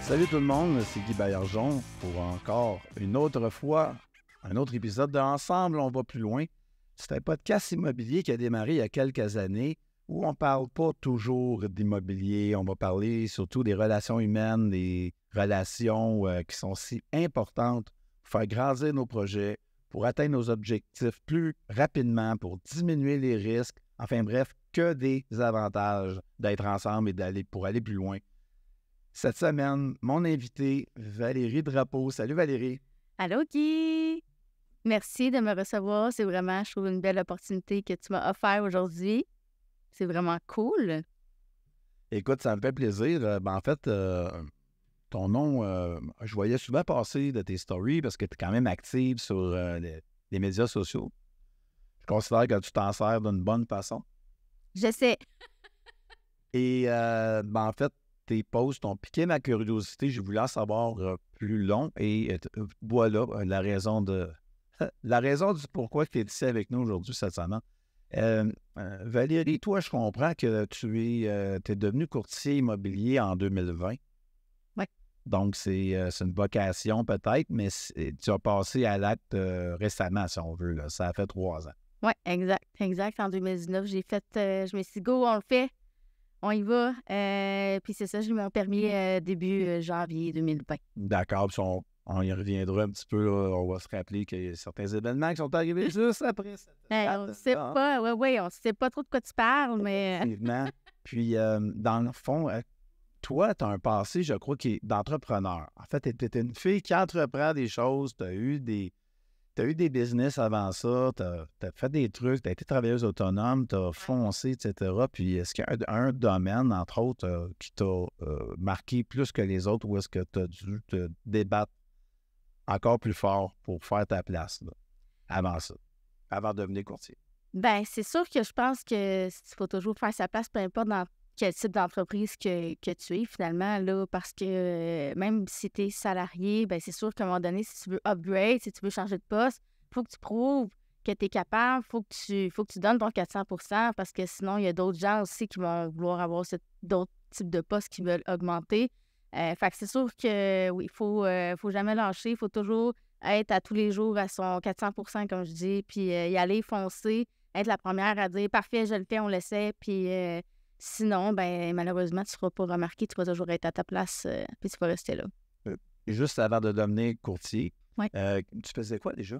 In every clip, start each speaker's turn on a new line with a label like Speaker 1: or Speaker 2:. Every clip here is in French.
Speaker 1: Salut tout le monde, c'est Guy Bayerjon pour encore une autre fois un autre épisode de Ensemble, on va plus loin. C'est un podcast immobilier qui a démarré il y a quelques années où on ne parle pas toujours d'immobilier, on va parler surtout des relations humaines, des relations euh, qui sont si importantes pour faire grandir nos projets, pour atteindre nos objectifs plus rapidement, pour diminuer les risques. Enfin bref, que des avantages d'être ensemble et d'aller pour aller plus loin. Cette semaine, mon invité, Valérie Drapeau. Salut Valérie.
Speaker 2: Allô Guy. Merci de me recevoir. C'est vraiment, je trouve, une belle opportunité que tu m'as offert aujourd'hui. C'est vraiment cool.
Speaker 1: Écoute, ça me fait plaisir. Euh, ben, en fait, euh, ton nom, euh, je voyais souvent passer de tes stories parce que tu es quand même active sur euh, les, médias sociaux. Je considère que tu t'en sers d'une bonne façon. Je sais. Et euh, ben, en fait, tes posts ont piqué ma curiosité. Je voulais en savoir plus long et voilà la raison de la raison du pourquoi tu es ici avec nous aujourd'hui cette semaine. Valérie, toi, je comprends que tu es, tu es devenu courtier immobilier en 2020. Donc, euh, c'est une vocation peut-être, mais tu as passé à l'acte euh, récemment, si on veut. Là. Ça fait trois ans.
Speaker 2: Oui, exact. Exact. En 2019, j'ai fait, euh, je me suis dit, go, on le fait. On y va. puis c'est ça, je lui ai permis début janvier 2020.
Speaker 1: D'accord. Puis on, y reviendra un petit peu. On va se rappeler qu'il y a certains événements qui sont arrivés juste après. Cette...
Speaker 2: Ben, on ne sait pas. Oui, oui, on ne sait pas trop de quoi tu parles, mais.
Speaker 1: Puis, dans le fond, toi, tu as un passé, je crois, qui est d'entrepreneur. En fait, tu es, une fille qui entreprend des choses, tu as eu des. eu des business avant ça, tu as, fait des trucs, tu as été travailleuse autonome, tu as foncé, etc. Puis est-ce qu'il y a un, domaine, entre autres, euh, qui t'a euh, marqué plus que les autres ou est-ce que tu as dû te débattre encore plus fort pour faire ta place avant ça, avant de devenir courtier?
Speaker 2: Bien, c'est sûr que je pense que il faut toujours faire sa place, peu importe dans quel type d'entreprise que, tu es finalement, là, parce que même si tu es salarié, ben, c'est sûr qu'à un moment donné, si tu veux upgrade, si tu veux changer de poste, il faut que tu prouves que tu es capable, il faut, que tu, faut que tu donnes ton 400 parce que sinon, il y a d'autres gens aussi qui vont vouloir avoir d'autres types de postes qui veulent augmenter. Euh, fait que c'est sûr que oui, faut, euh, faut jamais lâcher, il faut toujours être à tous les jours à son 400 comme je dis, puis euh, y aller foncer, être la première à dire parfait, je le fais, on le sait, puis Sinon, ben, malheureusement, tu ne seras pas remarqué, tu vas toujours être à ta place, et euh, puis tu vas rester là.
Speaker 1: Euh, juste avant de devenir courtier, euh, tu faisais quoi déjà?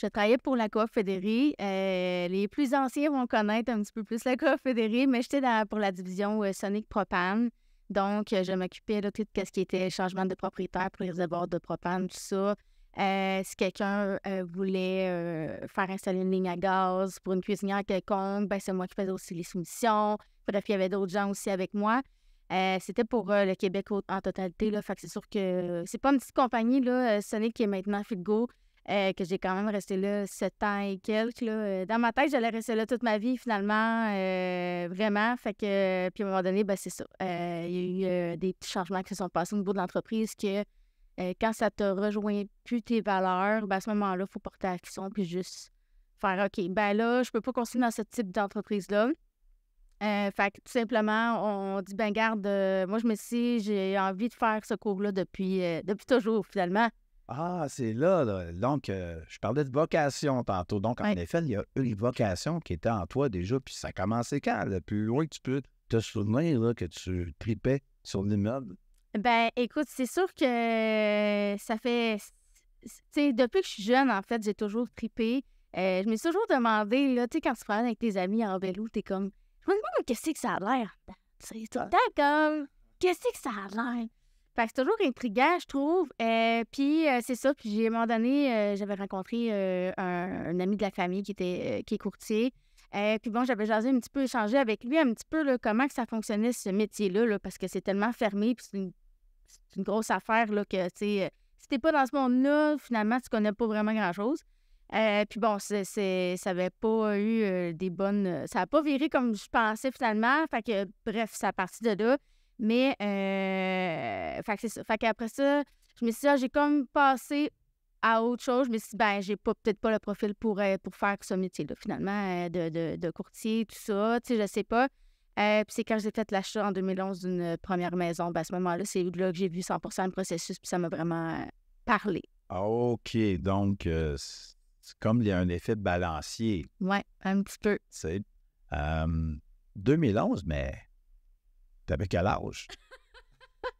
Speaker 2: Je travaillais pour la Coop Fédérée. les plus anciens vont connaître un petit peu plus la Coop Fédérée, mais j'étais pour la division Sonic Propane. Donc, je m'occupais de tout ce qui était changement de propriétaire pour les réservoirs de propane, tout ça. si quelqu'un voulait faire installer une ligne à gaz pour une cuisinière quelconque, ben, c'est moi qui faisais aussi les soumissions. Bref, il y avait d'autres gens aussi avec moi. Euh, c'était pour euh, le Québec en totalité. Là, fait que c'est sûr que euh, c'est pas une petite compagnie, là, Sonic qui est maintenant figo que j'ai quand même resté là sept ans et quelques. Dans ma tête, j'allais rester là toute ma vie, finalement. vraiment. Fait que, puis à un moment donné, ben, c'est ça. Il y a eu des petits changements qui se sont passés au niveau de l'entreprise que quand ça te rejoint plus tes valeurs, ben, à ce moment-là, il faut porter action puis juste faire OK, ben là, je peux pas continuer dans ce type d'entreprise-là. Euh, fait que tout simplement, on dit, ben garde, euh, moi je me suis j'ai envie de faire ce cours-là depuis, euh, depuis toujours finalement.
Speaker 1: Ah, c'est là, là, Donc, je parlais de vocation tantôt. Donc, en effet, il y a eu une vocation qui était en toi déjà, puis ça a quand? Le plus loin que tu peux te souvenir là, que tu tripais sur l'immeuble?
Speaker 2: Ben, écoute, c'est sûr que ça fait. Tu sais, depuis que je suis jeune, en fait, j'ai toujours tripé. je me suis toujours demandé, là, tu sais, quand tu parles avec tes amis en vélo, t'es comme qu'est-ce que ça a l'air? C'est comme, qu'est-ce que ça a l'air? c'est toujours intriguant, je trouve. Euh, puis euh, c'est ça. Puis à un moment donné, euh, j'avais rencontré un, ami de la famille qui était qui est courtier. puis bon, j'avais jasé un petit peu, échangé avec lui un petit peu comment que ça fonctionnait ce métier-là, parce que c'est tellement fermé, puis c'est une, grosse affaire là, que, tu sais, si t'es pas dans ce monde-là, finalement, tu connais pas vraiment grand-chose. Euh, puis bon, c'est, ça n'avait pas eu euh, des bonnes. Euh, ça n'a pas viré comme je pensais finalement. Fait que, bref, ça a parti de là. Mais, après fait c'est ça. je me suis dit, ah, j'ai comme passé à autre chose. Je me suis ben, j'ai pas, peut-être pas le profil pour, pour faire ce métier-là, finalement, de, de, courtier, tout ça. Tu sais, je sais pas. puis c'est quand j'ai fait l'achat en 2011 d'une première maison, ben à ce moment-là, c'est là que j'ai vu 100 le processus, puis ça m'a vraiment parlé.
Speaker 1: Ah, OK. Donc, comme il y a un effet balancier. Oui, un petit peu. Tu euh, 2011, mais t'avais quel âge?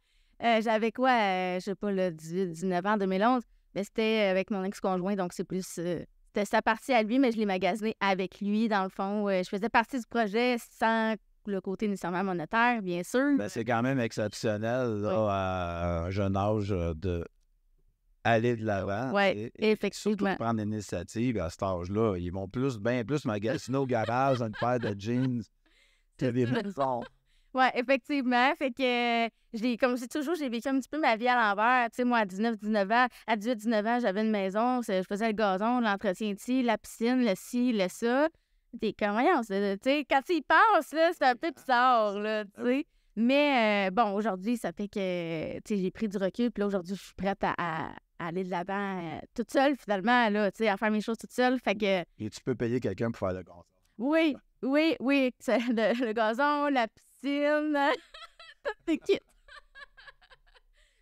Speaker 2: Euh, j'avais quoi? Je euh, je sais pas, le 19 ans, 2011. Mais c'était avec mon ex-conjoint, donc c'est plus... Euh, c'était sa partie à lui, mais je l'ai magasiné avec lui, dans le fond. je faisais partie du projet sans le côté nécessairement monétaire, bien sûr.
Speaker 1: Ben, c'est quand même exceptionnel, à un jeune âge de aller de l'avant. Oui,
Speaker 2: effectivement.
Speaker 1: Surtout prendre l'initiative à cet âge-là. Ils vont plus, bien plus magasiner au garage une paire de jeans que des maisons.
Speaker 2: Oui, effectivement. Fait que, j'ai, comme je dis toujours, j'ai vécu un petit peu ma vie à l'envers. Tu sais, moi, à 19, 19 ans, à 18, 19 ans, j'avais une maison. Je faisais le gazon, l'entretien ici, la piscine, le ci, le ça. T'es comme, tu sais, quand ils passent c'est un peu bizarre, là, tu sais. Mais euh, bon, aujourd'hui, ça fait que j'ai pris du recul. Puis là, aujourd'hui, je suis prête à, aller de l'avant euh, toute seule, finalement, tu sais, à faire mes choses toute seule. Fait que...
Speaker 1: Et tu peux payer quelqu'un pour faire le gazon.
Speaker 2: Oui, oui, oui. Le, gazon, la piscine, t'es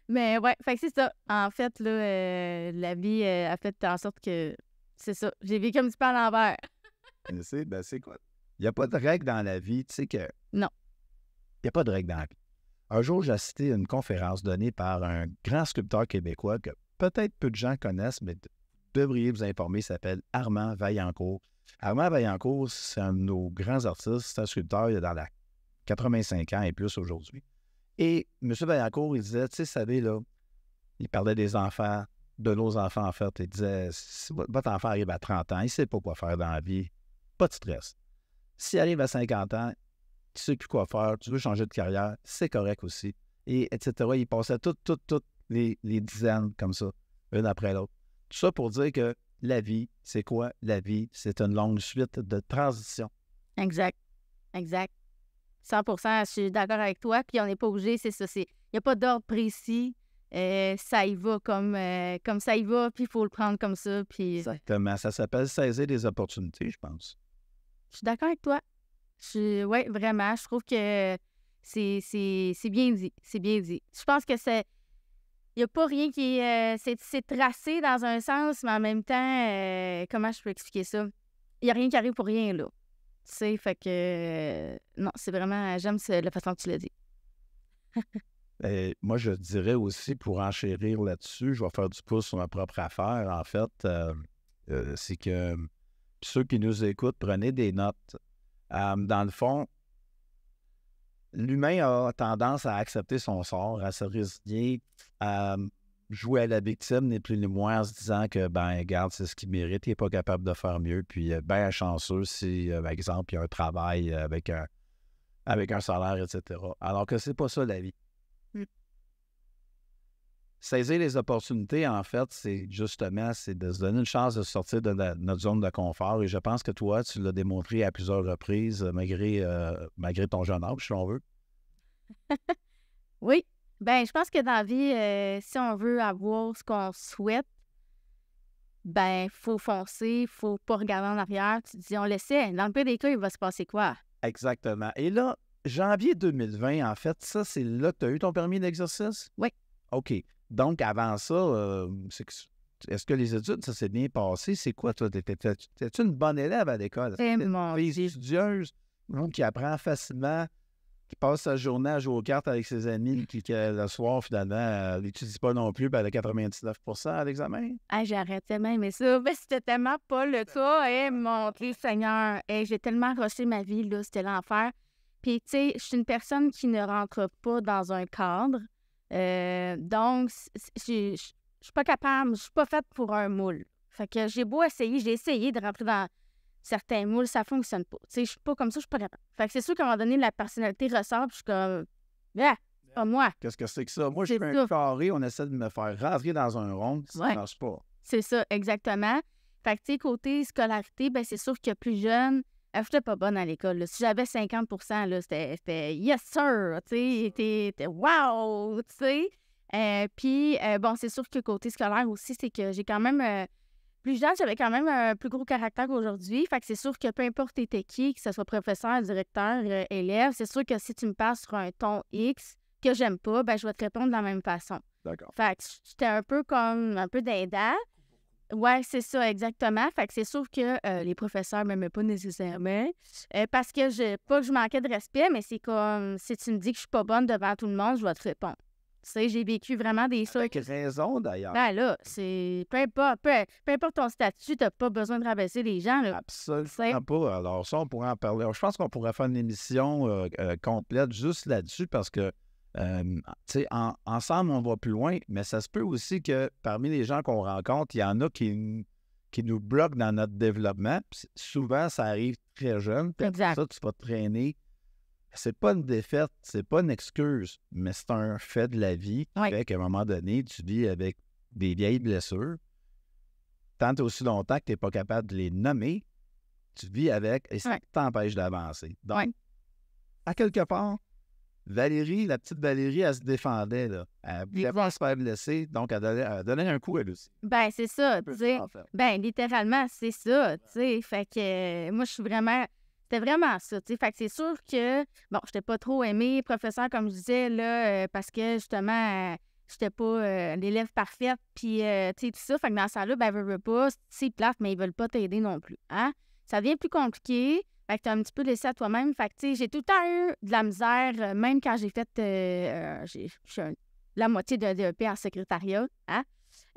Speaker 2: Mais ouais, fait que c'est ça. En fait, là, euh, la vie euh, a fait en sorte que c'est ça. J'ai vécu comme tu peu à l'envers.
Speaker 1: c'est, ben c'est quoi? Il n'y a pas de règle dans la vie, tu sais que. Non. Il n'y a pas de règle dans la vie. Un jour, j'ai assisté à une conférence donnée par un grand sculpteur québécois que peut-être peu de gens connaissent, mais devriez vous informer, s'appelle Armand Vaillancourt. Armand Vaillancourt, c'est un de nos grands artistes, c'est un sculpteur, il a dans la 85 ans et plus aujourd'hui. Et M. Vaillancourt, il disait, tu sais, savez, là, il parlait des enfants, de nos enfants, en fait. Il disait, si votre enfant arrive à 30 ans, il ne sait pas quoi faire dans la vie, pas de stress. S'il arrive à 50 ans, tu ne sais plus quoi faire, tu veux changer de carrière, c'est correct aussi. Et etc. Il passait tout, tout, tout, les, dizaines comme ça, une après l'autre. Tout ça pour dire que la vie, c'est quoi la vie? C'est une longue suite de transitions.
Speaker 2: Exact. Exact. 100 je suis d'accord avec toi. Puis on n'est pas obligé, c'est ça. Il n'y a pas d'ordre précis. Euh, ça y va comme, euh, comme ça y va, puis il faut le prendre comme ça. Puis...
Speaker 1: Exactement. Ça s'appelle saisir des opportunités, je pense.
Speaker 2: Je suis d'accord avec toi. Je... Oui, vraiment. Je trouve que c'est bien dit. C'est bien dit. Je pense que c'est n'y a pas rien qui est. Euh, c'est tracé dans un sens, mais en même temps, euh, comment je peux expliquer ça? Il n'y a rien qui arrive pour rien, là. Tu sais, fait que. Euh, non, c'est vraiment. J'aime la façon que tu l'as dit.
Speaker 1: Ben, moi, je dirais aussi, pour enchérir là-dessus, je vais faire du pouce sur ma propre affaire, en fait. c'est que ceux qui nous écoutent, prenez des notes. dans le fond, l'humain a tendance à accepter son sort, à se résigner, à jouer à la victime, n'est plus ni moins en se disant que, ben, regarde, c'est ce qu'il mérite, il n'est pas capable de faire mieux. Puis, ben, chanceux si, euh, par exemple, il y a un travail avec un, avec un salaire, etc. Alors que c'est pas ça la vie saisir les opportunités, en fait, c'est justement, c'est de se donner une chance de sortir de notre zone de confort. Et je pense que toi, tu l'as démontré à plusieurs reprises, euh, malgré, euh, malgré ton jeune âge, si on veut.
Speaker 2: oui. Ben, je pense que dans la vie, euh, si on veut avoir ce qu'on souhaite, ben, faut foncer, faut pas regarder en arrière. Tu dis, on le sait. Dans le pire des cas, il va se passer quoi?
Speaker 1: Exactement. Et là, janvier 2020, en fait, ça, c'est là que tu as eu ton permis d'exercice? Oui. OK. Donc, avant ça, euh, est-ce que les études, ça s'est bien passé? C'est quoi, toi? T'étais-tu une bonne élève à l'école? Eh, studieuse qui apprend facilement, qui passe sa journée à jouer aux cartes avec ses amis, qui qui, euh, le soir, finalement, elle n'étudie pas non plus, puis elle a 99 à l'examen?
Speaker 2: Ah, même. mais ça. c'était tellement pas le cas. Eh, mon Dieu Seigneur! Eh, j'ai tellement rushé ma vie, là. C'était l'enfer. Puis, tu sais, je suis une personne qui ne rentre pas dans un cadre. Euh, donc, je suis pas capable, je suis pas faite pour un moule. Fait que j'ai beau essayer, j'ai essayé de rentrer dans certains moules, ça fonctionne pas. Tu sais, je suis pas comme ça, je suis pas capable. Fait que c'est sûr qu'à un moment donné, la personnalité ressort, puis je suis comme,
Speaker 1: ah, pas moi. Qu'est-ce que c'est que ça? Moi, je suis un carré, on essaie de me faire rentrer dans un rond, ça marche pas.
Speaker 2: C'est ça, exactement. Fait que, tu sais, côté scolarité, ben c'est sûr que plus jeune, je n'étais pas bonne à l'école. Si j'avais 50 c'était yes, sir, tu sais, wow, tu sais. Euh, puis, euh, bon, c'est sûr que côté scolaire aussi, c'est que j'ai quand même. Euh, plus jeune, j'avais quand même un plus gros caractère qu'aujourd'hui. Fait que c'est sûr que peu importe t'étais qui, que ce soit professeur, directeur, élève, c'est sûr que si tu me passes sur un ton X que j'aime pas, ben je vais te répondre de la même façon. D'accord. Fait que j'étais un peu comme un peu d'aidant. Oui, c'est ça, exactement. Fait que c'est sûr que les professeurs ne m'aimaient pas nécessairement. parce que je pas que je manquais de respect, mais c'est comme si tu me dis que je suis pas bonne devant tout le monde, je vais te répondre. Tu sais, j'ai vécu vraiment des choses.
Speaker 1: Avec raison, d'ailleurs. Ben
Speaker 2: là, c'est. Peu importe, ton statut, t'as pas besoin de rabaisser les gens. Là.
Speaker 1: Absolument pas. Alors, ça, on pourrait en parler. je pense qu'on pourrait faire une émission euh, complète juste là-dessus parce que ah, ensemble, on va plus loin, mais ça se peut aussi que parmi les gens qu'on rencontre, il y en a qui, nous bloquent dans notre développement. souvent, ça arrive très jeune. Exact. Ça, tu vas traîner. C'est pas une défaite, c'est pas une excuse, mais c'est un fait de la vie. Fait qu'à un moment donné, tu vis avec des vieilles blessures. Tant aussi longtemps que tu n'es pas capable de les nommer, tu vis avec et ça t'empêche d'avancer. Donc, à quelque part, Valérie, la petite Valérie, elle se défendait. Là. Elle voulait pas se faire blesser, donc elle donnait, un coup, elle aussi.
Speaker 2: Ben, c'est ça. sais. ben, littéralement, c'est ça. sais. Fait que euh, moi, je suis vraiment. C'était vraiment ça. Fait que c'est sûr que, bon, j'étais pas trop aimée, professeur, comme je disais, là, euh, parce que justement, euh, je n'étais pas l'élève parfaite, puis, tu sais, tout ça. Fait que dans ce là ben, ne veulent pas, c'est plate, mais ils veulent pas t'aider non plus. Hein. Ça devient plus compliqué. Fait que t'as un petit peu laissé à toi-même. Fait que, tu sais, j'ai tout le temps eu de la misère, euh, même quand j'ai fait. Euh, j'ai la moitié d'un DEP en secrétariat. Hein?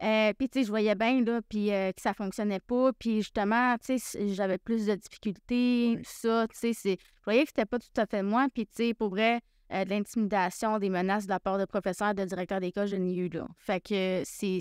Speaker 2: Euh, puis, tu sais, je voyais bien là, puis, que ça fonctionnait pas. Puis, justement, tu sais, j'avais plus de difficultés, tout ça, tu sais. Je voyais que c'était pas tout à fait moi. Puis, tu sais, pour vrai, de l'intimidation, des menaces de la part de professeurs, de directeurs d'école, je n'ai eu là. Fait que c'est.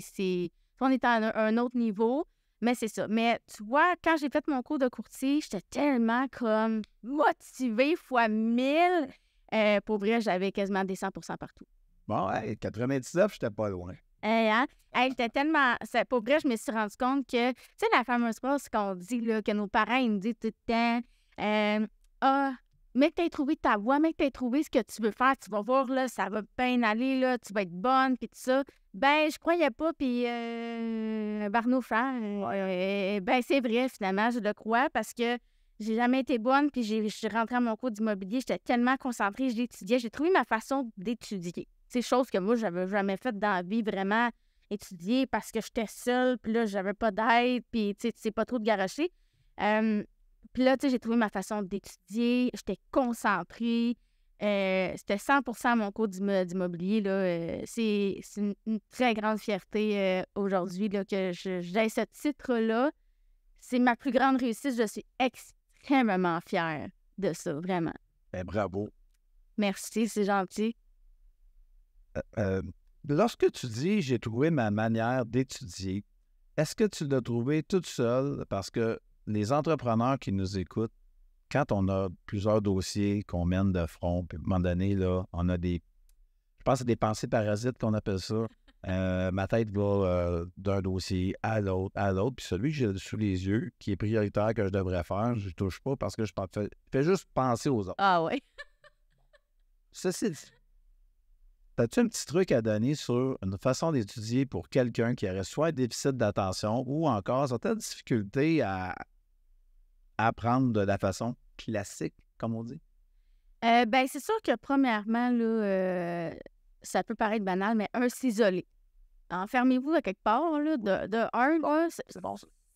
Speaker 2: On est à un autre niveau. Mais c'est ça. Mais tu vois, quand j'ai fait mon cours de courtier, j'étais tellement comme motivée fois mille. Euh, pour vrai, j'avais quasiment des 100 partout.
Speaker 1: Bon, 99, j'étais pas loin.
Speaker 2: Hey, hein? hey, j'étais tellement. pour vrai, je me suis rendu compte que, tu sais, la fameuse phrase qu'on dit, là, que nos parents ils nous disent tout le temps euh, ah, mais que tu trouvé ta voix, mais que tu trouvé ce que tu veux faire, tu vas voir, là, ça va bien aller, là, tu vas être bonne, puis tout ça. Ben, je croyais pas, puis euh, Barneau Frère, euh, ben, c'est vrai, finalement, je le crois, parce que j'ai jamais été bonne, puis je suis rentrée à mon cours d'immobilier, j'étais tellement concentrée, je l'étudiais, j'ai trouvé ma façon d'étudier. C'est chose que moi, j'avais jamais faite dans la vie, vraiment étudier parce que j'étais seule, puis là, j'avais pas d'aide, puis tu sais, pas trop de garocher. » Euh, puis là, tu sais, j'ai trouvé ma façon d'étudier, j'étais concentrée. Euh, c'était 100 mon cours d'immobilier. Là, euh, c'est, une, très grande fierté euh, aujourd'hui que j'ai ce titre-là. C'est ma plus grande réussite. Je suis extrêmement fière de ça, vraiment. Ben, bravo. Merci, c'est gentil.
Speaker 1: lorsque tu dis j'ai trouvé ma manière d'étudier, est-ce que tu l'as trouvé toute seule? Parce que les entrepreneurs qui nous écoutent, quand on a plusieurs dossiers qu'on mène de front, puis à un moment donné, là, on a des. Je pense que des pensées parasites qu'on appelle ça. Euh, ma tête va euh, d'un dossier à l'autre, à l'autre. Puis celui que j'ai sous les yeux, qui est prioritaire que je devrais faire, je ne touche pas parce que je fais, fais juste penser aux autres. Ah oui. Ceci dit, as-tu un petit truc à donner sur une façon d'étudier pour quelqu'un qui aurait soit un déficit d'attention ou encore certaines difficultés à, apprendre de la façon classique, comme on dit?
Speaker 2: Euh, ben, c'est sûr que premièrement, là, euh, ça peut paraître banal, mais un, s'isoler. Enfermez-vous à quelque part, là, de, un,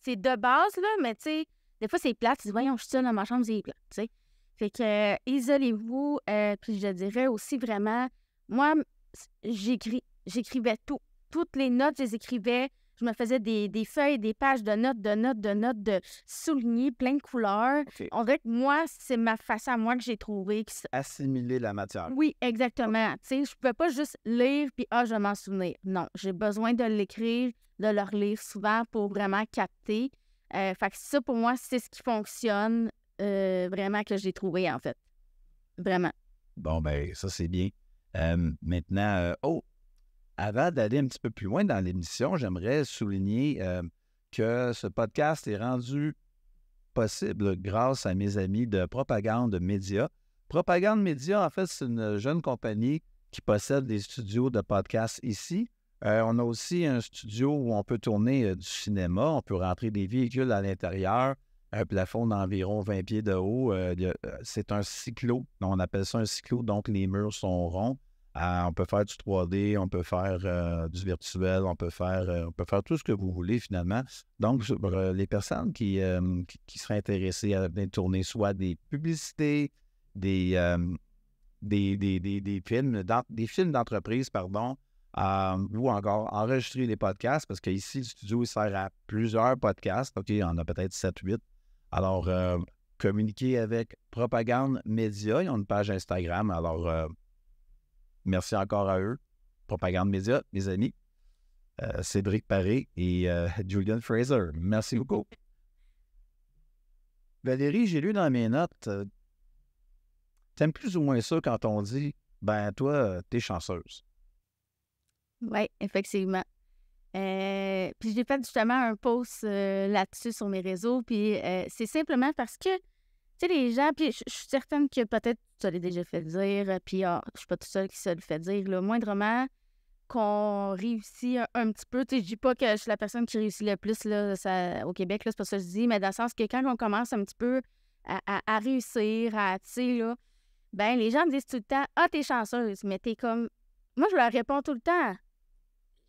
Speaker 2: c'est de base, là, mais tu sais, des fois, c'est plate. Tu dis, voyons, je suis dans ma chambre, c'est plate, tu sais. Fait que, euh, isolez-vous. puis je dirais aussi vraiment, moi, j'écris, j'écrivais tout. Toutes les notes, je les écrivais. Je me faisais des, feuilles, des pages de notes, de notes, de notes, de soulignés, plein de couleurs. En On moi, c'est ma façon à moi que j'ai trouvé.
Speaker 1: Assimiler la matière.
Speaker 2: Oui, exactement. Tu Je ne pouvais pas juste lire puis ah, je m'en souvenir. Non, j'ai besoin de l'écrire, de le relire souvent pour vraiment capter. Euh, fait que ça, pour moi, c'est ce qui fonctionne euh, vraiment que j'ai trouvé, en fait. Vraiment.
Speaker 1: Bon, ben, ça, c'est bien. Euh, maintenant, oh, avant d'aller un petit peu plus loin dans l'émission, j'aimerais souligner euh, que ce podcast est rendu possible grâce à mes amis de Propagande Média. Propagande Média, en fait, c'est une jeune compagnie qui possède des studios de podcast ici. Euh, on a aussi un studio où on peut tourner euh, du cinéma, on peut rentrer des véhicules à l'intérieur, un plafond d'environ 20 pieds de haut. c'est un cyclo, on appelle ça un cyclo, donc les murs sont ronds. Euh, on peut faire du 3D, on peut faire euh, du virtuel, on peut faire, euh, on peut faire tout ce que vous voulez finalement. Donc, les personnes qui, qui, seraient intéressées à venir tourner soit des publicités, des, des, films, des films d'entreprise, pardon, ou encore enregistrer des podcasts, parce qu'ici, le studio sert à plusieurs podcasts. OK, on a peut-être 7-8. Alors, communiquer avec Propagande Média, ils ont une page Instagram. Alors, Merci encore à eux. Propagande Média, mes amis. Euh, Cédric Paré et euh, Julian Fraser. Merci beaucoup. Valérie, j'ai lu dans mes notes, tu euh, t'aimes plus ou moins ça quand on dit, ben toi, t'es chanceuse.
Speaker 2: Oui, effectivement. puis j'ai fait justement un post là-dessus sur mes réseaux, puis c'est simplement parce que, tu sais, les gens, puis je suis certaine que peut-être tu l'as déjà fait dire, euh, puis ah, je suis pas toute seule qui se le fait dire. le Moindrement qu'on réussit un, petit peu, tu sais, dis pas que je suis la personne qui réussit le plus au Québec, c'est pas ça que je dis, mais dans le sens que quand on commence un petit peu à, réussir, à, tu ben les gens me disent tout le temps, ah, t'es chanceuse, mais t'es comme, moi, je leur réponds tout le temps,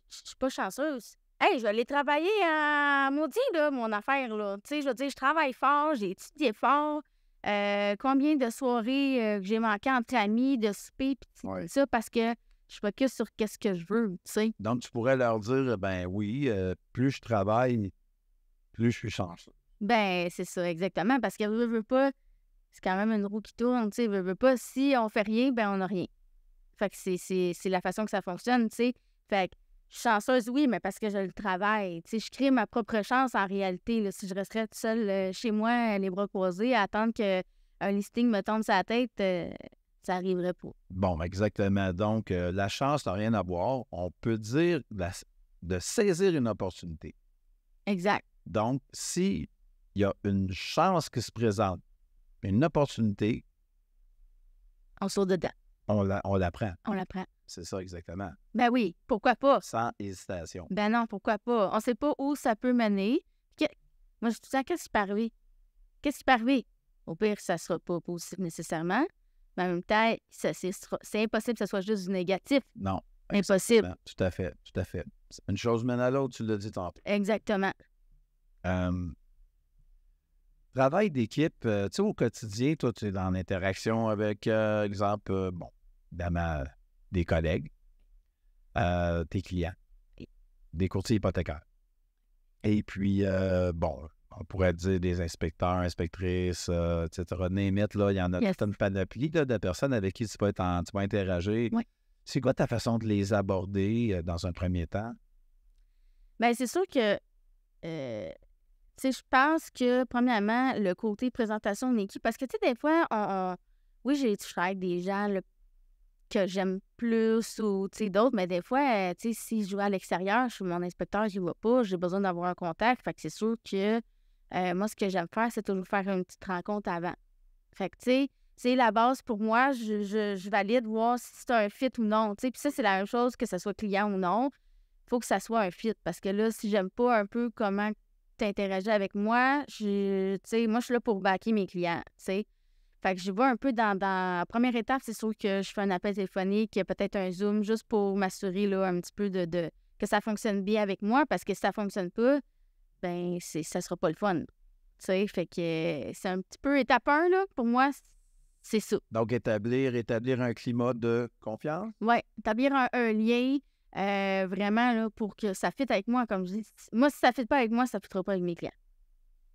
Speaker 2: je suis pas chanceuse. Hey, je vais aller travailler à maudit, là, mon affaire, là. je veux dire, je travaille fort, j'ai étudié fort, euh, combien de soirées euh, que j'ai manquées entre amis, de souper, pis ça, parce que je focus sur qu'est-ce que je veux, tu sais.
Speaker 1: Donc, tu pourrais leur dire, euh, ben oui, plus je travaille, plus je suis chanceux.
Speaker 2: Ben, c'est ça, exactement, parce que je veux pas, c'est quand même une roue qui tourne, tu sais, veux, pas, si on fait rien, ben on n'a rien. Fait que c'est la façon que ça fonctionne, tu sais. Fait que je suis chanceuse, oui, mais parce que je le travaille. Tu je crée ma propre chance en réalité. Si je resterais toute seule euh, chez moi, les bras croisés, à attendre qu'un listing me tombe sur la tête, euh, ça n'arriverait pas.
Speaker 1: Bon, ben, exactement. Donc, euh, la chance n'a rien à voir. On peut dire de saisir une opportunité. Exact. Donc, s'il y a une chance qui se présente, une opportunité, on saute dedans. On l'apprend. On l'apprend. C'est ça, exactement.
Speaker 2: Ben oui, pourquoi pas? Sans
Speaker 1: hésitation.
Speaker 2: Ben non, pourquoi pas? On ne sait pas où ça peut mener. Moi, je dis, qu'est-ce qui parvient? Qu'est-ce qui parvient? Au pire, ça ne sera pas positif nécessairement, mais en même temps, c'est impossible que ce soit juste du négatif.
Speaker 1: Non. Impossible. Tout à fait, tout à fait. Une chose mène à l'autre, tu l'as dit tantôt.
Speaker 2: Exactement.
Speaker 1: travail d'équipe, euh, tu sais, au quotidien, toi, tu es dans l'interaction avec, euh, exemple, euh, bon, évidemment, euh, des collègues, euh, tes clients, des courtiers hypothécaires. Et puis, euh, bon, on pourrait dire des inspecteurs, inspectrices, etc. là, il y en a toute une panoplie de personnes avec qui tu peux, être en, tu interagir. C'est quoi ta façon de les aborder dans un premier temps?
Speaker 2: Bien, c'est sûr que je pense que, premièrement, le côté présentation d'une équipe, parce que, tu sais, des fois, oui, j'ai avec des gens, le, que j'aime plus ou d'autres, mais des fois, euh, si je joue à l'extérieur, je suis mon inspecteur, il vois pas, j'ai besoin d'avoir un contact. Fait que c'est sûr que euh, moi, ce que j'aime faire, c'est toujours faire une petite rencontre avant. Fait que, tu sais, c'est la base pour moi. Je, je, je valide voir si c'est un fit ou non. Puis ça, c'est la même chose que ce soit client ou non. faut que ça soit un fit parce que là, si j'aime pas un peu comment interagis avec moi, je, moi, je suis là pour backer mes clients. sais. Fait que je vois un peu dans, la première étape, c'est sûr que je fais un appel téléphonique, peut-être un Zoom, juste pour m'assurer là, un petit peu de, que ça fonctionne bien avec moi, parce que si ça fonctionne pas, ben c'est, ça sera pas le fun. Tu sais, fait que euh, c'est un petit peu étape 1, là, pour moi, c'est ça.
Speaker 1: Donc, établir, établir un climat de confiance?
Speaker 2: Oui, établir un, lien euh, vraiment là, pour que ça fitte avec moi, comme je dis. Moi, si ça ne fit pas avec moi, ça ne fittera pas avec mes clients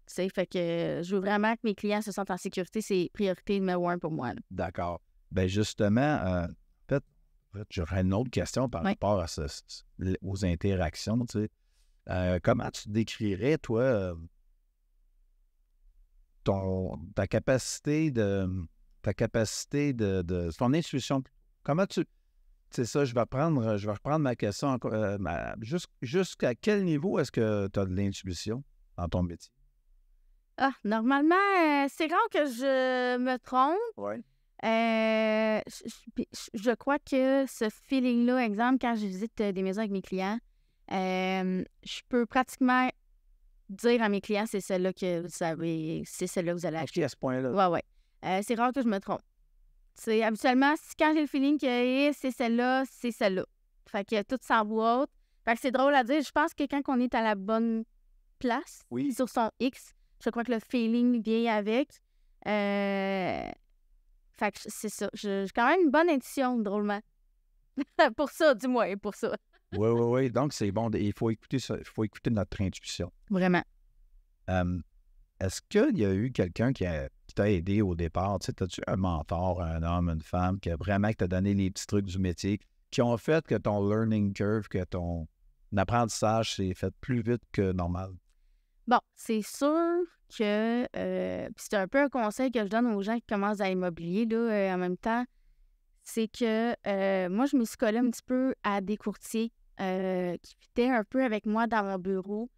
Speaker 2: sais, fait que je veux vraiment que mes clients se sentent en sécurité. C'est priorité numéro un pour moi.
Speaker 1: D'accord. Ben justement, euh, fait j'aurais une autre question par rapport à aux interactions. Euh, comment tu décrirais, toi, euh, ton, ta capacité de. Ta capacité de, ton intuition. Comment tu. C'est ça, je vais prendre, je vais reprendre ma question. Euh, jusqu'à quel niveau est-ce que tu as de l'intuition dans ton métier?
Speaker 2: Ah, normalement, euh, c'est rare que je me trompe. Euh, je, crois que ce feeling-là, exemple, quand je visite euh, des maisons avec mes clients, je peux pratiquement dire à mes clients, c'est celle-là que vous savez, c'est celle-là que vous allez acheter. à ce point-là. Oui, oui. c'est rare que je me trompe. C'est habituellement, quand j'ai le feeling que c'est celle-là, c'est celle-là. Fait que tout autre. Fait que c'est drôle à dire. Je pense que quand on est à la bonne place, sur son X, je crois que le feeling vient avec. Euh, fait que c'est ça. J'ai quand même une bonne intuition, drôlement. pour ça, du moins, pour ça.
Speaker 1: oui, oui, oui. Donc, c'est bon. Il faut écouter ça. Il faut écouter notre intuition. Vraiment. Est-ce qu'il y a eu quelqu'un qui t'a aidé au départ? Tu as-tu un mentor, un homme, une femme qui a vraiment t'a donné les petits trucs du métier qui ont fait que ton learning curve, que ton apprentissage s'est fait plus vite que normal?
Speaker 2: Bon, c'est sûr que. Euh, c'est un peu un conseil que je donne aux gens qui commencent à immobilier là, euh, en même temps. C'est que euh, moi, je me suis collée un petit peu à des courtiers qui étaient un peu avec moi dans leur bureau,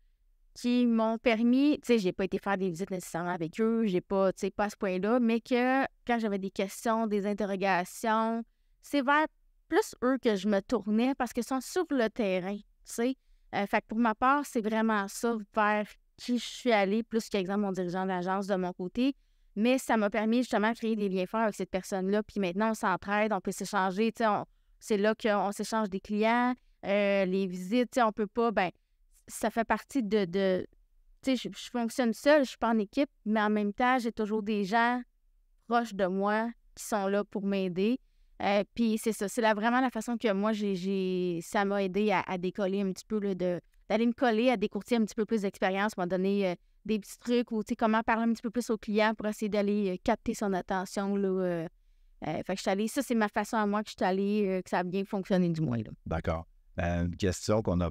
Speaker 2: qui m'ont permis. Tu sais, j'ai pas été faire des visites nécessairement avec eux, j'ai pas, tu sais, pas à ce point-là, mais que quand j'avais des questions, des interrogations, c'est vers plus eux que je me tournais parce qu'ils sont sur le terrain, tu sais. fait que pour ma part, c'est vraiment ça, vers qui je suis allée, plus qu'exemple mon dirigeant l'agence de mon côté. Mais ça m'a permis justement de créer des liens forts avec cette personne-là. Puis maintenant, on s'entraide, on peut s'échanger. C'est là qu'on s'échange des clients, euh, les visites. On peut pas. Ben, ça fait partie de. tu sais, je, fonctionne seule, je suis pas en équipe, mais en même temps, j'ai toujours des gens proches de moi qui sont là pour m'aider. Euh, puis c'est ça, c'est vraiment la façon que moi, j'ai, ça m'a aidé à, décoller un petit peu de, d'aller me coller à des courtiers un petit peu plus d'expérience, pour donné euh, des petits trucs ou comment parler un petit peu plus au client pour essayer d'aller euh, capter son attention. Euh, ça, c'est ma façon à moi que je suis que ça a bien fonctionné du moins.
Speaker 1: D'accord. Ben, une question qu'on a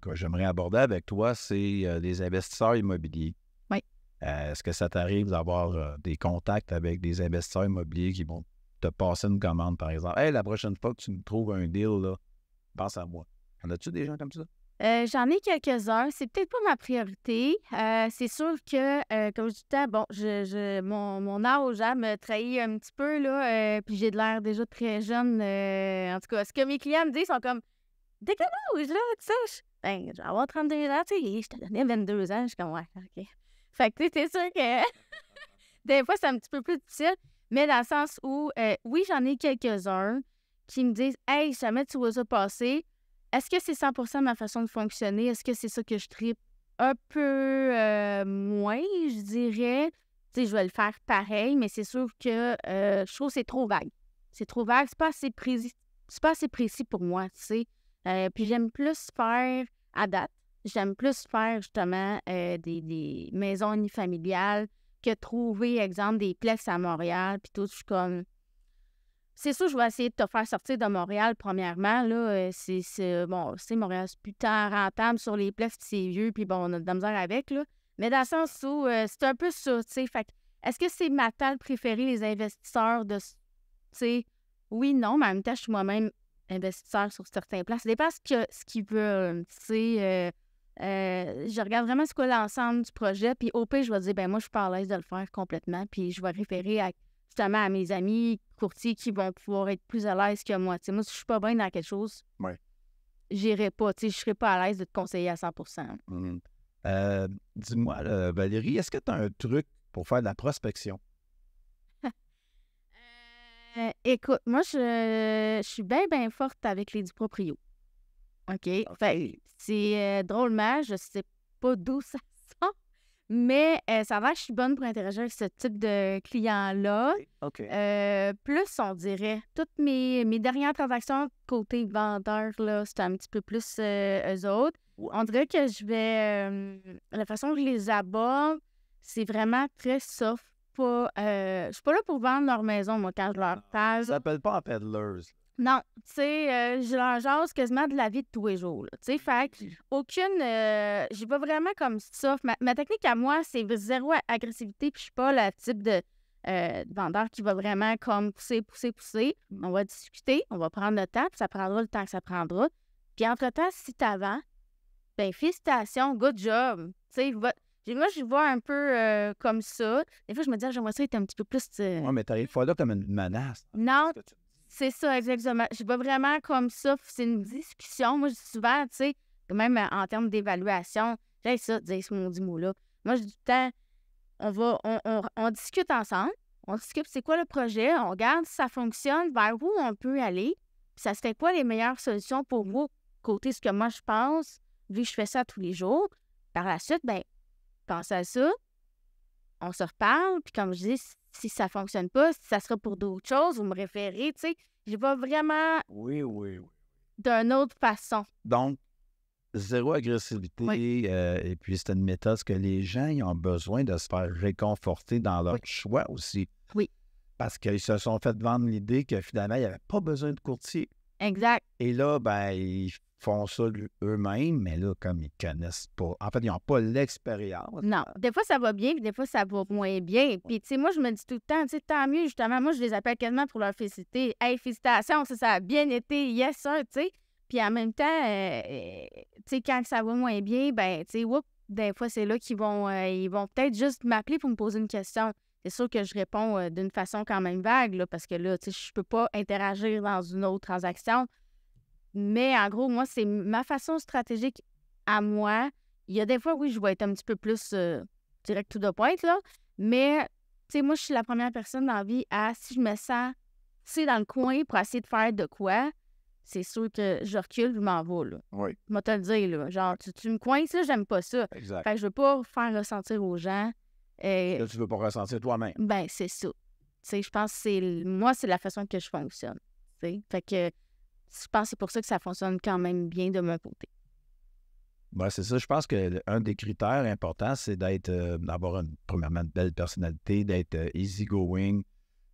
Speaker 1: que j'aimerais aborder avec toi, c'est les investisseurs immobiliers. Oui. Est-ce que ça t'arrive d'avoir des contacts avec des investisseurs immobiliers qui vont te passer une commande, par exemple? Hey, la prochaine fois que tu me trouves un deal, pense à moi. En as-tu des gens comme ça?
Speaker 2: J'en ai quelques-uns. C'est peut-être pas ma priorité. c'est sûr que, comme je disais, bon, je, je, mon, mon âge hein, me trahit un petit peu, là, puis j'ai de l'air déjà très jeune. en tout cas, ce que mes clients me disent, sont comme Dès que âge, là, tu sais, ben, je vais avoir 32 ans, tu sais, je te donnais 22 ans, je suis comme, ouais, OK. Fait que, tu sais, sûr que des fois, c'est un petit peu plus difficile, mais dans le sens où, oui, j'en ai quelques-uns qui me disent, hey, jamais tu vois ça passer est-ce que c'est 100% ma façon de fonctionner? Est-ce que c'est ça que je tripe? Un peu euh, moins, je dirais. sais, je vais le faire pareil, mais c'est sûr que euh, je trouve que c'est trop vague. C'est trop vague, c'est pas assez précis, pas assez précis pour moi, tu sais. Euh, puis j'aime plus faire à date. J'aime plus faire justement des, des, maisons unifamiliales que trouver, exemple, des places à Montréal. Puis tout, je suis comme, c'est ça, je vais essayer de te faire sortir de Montréal, premièrement. Là, euh, c'est, c'est bon, c'est Montréal, c'est plus rentable sur les places, puis c'est vieux, puis bon, on a de la misère avec, là. Mais dans le sens où euh, c'est un peu ça, tu sais. Fait est-ce que c'est ma table préférée, les investisseurs de. Tu sais, oui, non, mais en même temps, je suis moi-même investisseur sur certains places. Ça dépend ce, que, ce qu'ils veulent, tu sais. Euh, je regarde vraiment ce qu'est l'ensemble du projet, puis au pire, je vais dire, ben moi, je suis pas à l'aise de le faire complètement, puis je vais référer à justement à mes amis courtiers qui vont pouvoir être plus à l'aise que moi. moi, si je suis pas bien dans quelque chose, je j'irai pas. Je serai pas à l'aise de te conseiller à 100
Speaker 1: mmh. euh, Dis-moi, Valérie, est-ce que tu as un truc pour faire de la prospection?
Speaker 2: Euh, écoute, moi, je, suis bien, bien forte avec les du proprio. OK? c'est euh, drôlement, je sais pas d'où ça sort, mais euh, ça va, je suis bonne pour interagir avec ce type de clients là euh, plus, on dirait, toutes mes, dernières transactions côté vendeur, là, c'était un petit peu plus euh, eux autres. On dirait que je vais. la façon que je les aborde, c'est vraiment très soft. Pas, euh, je suis pas là pour vendre leur maison, moi, quand je leur parle. Ça s'appelle pas un non, tu sais, j'ai euh, je quasiment de la vie de tous les jours. Tu sais, fait aucune. Euh, j'ai pas vraiment comme ça. Ma, technique à moi, c'est zéro agressivité, puis je suis pas le type euh, de, vendeur qui va vraiment comme pousser, pousser, pousser. On va discuter, on va prendre le temps, puis ça prendra le temps que ça prendra. Puis entre-temps, si tu avances, ben félicitations, good job. Tu sais, Moi, je vois un peu comme ça. Des fois, je me dis, ah, j'aimerais
Speaker 1: ça être un petit peu plus. Ouais, mais t'arrives pas là comme une menace.
Speaker 2: Hein, non. C'est ça, exactement. Je vois vraiment comme ça. C'est une discussion. Moi, je dis souvent, tu sais, même euh, en termes d'évaluation, j'aime ça, dire ce maudit mot-là. Moi, je dis tout le temps, on, va, on, discute ensemble. On discute c'est quoi le projet, on regarde si ça fonctionne, vers où on peut aller, puis ça serait quoi les meilleures solutions pour vous, côté ce que moi je pense, vu que je fais ça tous les jours. Par la suite, ben, pense à ça, on se reparle, puis comme je dis, si ça fonctionne pas, si ça sera pour d'autres choses, vous me référez, tu sais. Je vais vraiment.
Speaker 1: Oui, oui, oui.
Speaker 2: D'une autre façon.
Speaker 1: Donc, zéro agressivité. Euh, et puis, c'est une méthode que les gens ils ont besoin de se faire réconforter dans leur choix aussi. Oui. Parce qu'ils se sont fait vendre l'idée que finalement, il n'y avait pas besoin de courtier. Exact. Et là, ben, ils font ça eux-mêmes, mais là, comme ils connaissent pas. En fait, ils n'ont pas l'expérience.
Speaker 2: Non. Euh des fois, ça va bien, puis des fois, ça va moins bien. Puis, tu sais, moi, je me dis tout le temps, tu sais, tant mieux, justement. Moi, je les appelle quasiment pour leur féliciter. Hey, félicitations, ça, a bien été, yes, sir, tu sais. Puis, en même temps, euh, euh, tu sais, quand ça va moins bien, ben, tu sais, des fois, c'est là qu'ils vont, ils vont peut-être juste m'appeler pour me poser une question. C'est sûr que je réponds d'une façon quand même vague, là, parce que là, tu sais, je peux pas interagir dans une autre transaction. Mais en gros, moi, c'est ma façon stratégique à moi. Il y a des fois, oui, je vais être un petit peu plus euh, direct tout de pointe, là. Mais, tu sais, moi, je suis la première personne dans la vie à, si je me sens, c'est dans le coin pour essayer de faire de quoi, c'est sûr que je recule, je m'en vais, là. Oui. Je vais te le dire, là. Genre, tu, tu me coins, ça, j'aime pas ça. Exact. Fait que je veux pas faire ressentir aux gens. Et...
Speaker 1: Là, tu veux pas ressentir toi-même.
Speaker 2: Ben, c'est ça. Tu sais, je pense que c'est... Moi, c'est la façon que je fonctionne. tu sais. Fait que je pense que c'est pour ça que ça fonctionne quand même bien de mon côté.
Speaker 1: Ben, c'est ça. Je pense que un des critères importants, c'est d'être, euh, d'avoir une, premièrement une belle personnalité, d'être euh, easy going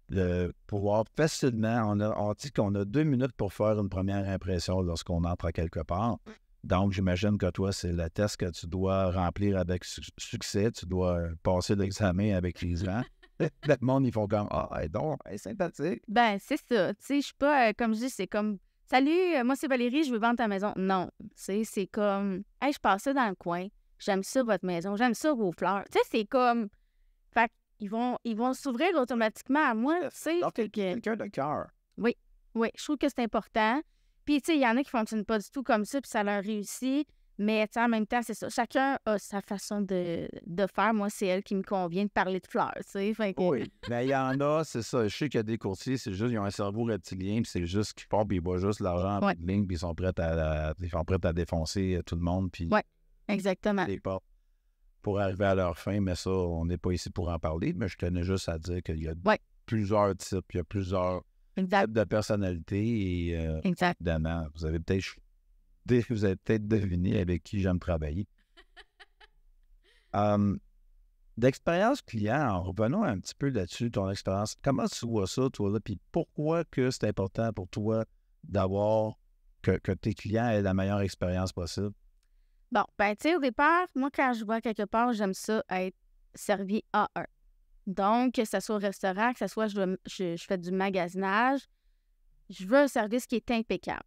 Speaker 1: de pouvoir facilement. On, a, dit qu'on a deux minutes pour faire une première impression lorsqu'on entre à quelque part. Donc, j'imagine que toi, c'est la test que tu dois remplir avec succès. Tu dois euh, passer l'examen avec les gens. Le monde, ils font comme Ah, oh, donc, sympathique.
Speaker 2: Ben, c'est ça. Tu sais, je suis pas, comme je dis, c'est comme Salut, euh, moi c'est Valérie, je veux vendre ta maison. Non, c'est comme, hey, je passais dans le coin, j'aime ça votre maison, j'aime ça vos fleurs. Tu sais, c'est comme, fait ils vont ils vont s'ouvrir automatiquement à moi, tu sais. Quelqu'un de cœur. Oui, oui, je trouve que c'est important. Puis, tu sais, il y en a qui ne fonctionnent pas du tout comme ça, puis ça leur réussit. Mais en même temps, c'est ça. Chacun a sa façon de, de faire. Moi, c'est elle qui me convient de parler de fleurs. Tu sais, Oui,
Speaker 1: mais il y en a, c'est ça. Je sais qu'il y a des courtiers, c'est juste, ils ont un cerveau reptilien, puis c'est juste qu'ils partent puis ils voient juste l'argent en ligne, puis ils sont prêts à, ils sont prêts à défoncer euh, tout le monde. Puis... Oui,
Speaker 2: exactement.
Speaker 1: pour arriver à leur fin, mais ça, on n'est pas ici pour en parler, mais je tenais juste à dire qu'il y a plusieurs types, il y a plusieurs types de personnalités et euh, vous avez peut-être vous avez peut-être deviné avec qui j'aime travailler. D'expérience client, revenons un petit peu là-dessus, ton expérience. Comment tu vois ça, toi, là, puis pourquoi que c'est important pour toi d'avoir que, tes clients aient la meilleure expérience possible?
Speaker 2: Bon, ben tu sais, au départ, moi, quand je vois quelque part, j'aime ça être servi à un. Donc, que ce soit au restaurant, que ce soit je, je, je fais du magasinage, je veux un service qui est impeccable.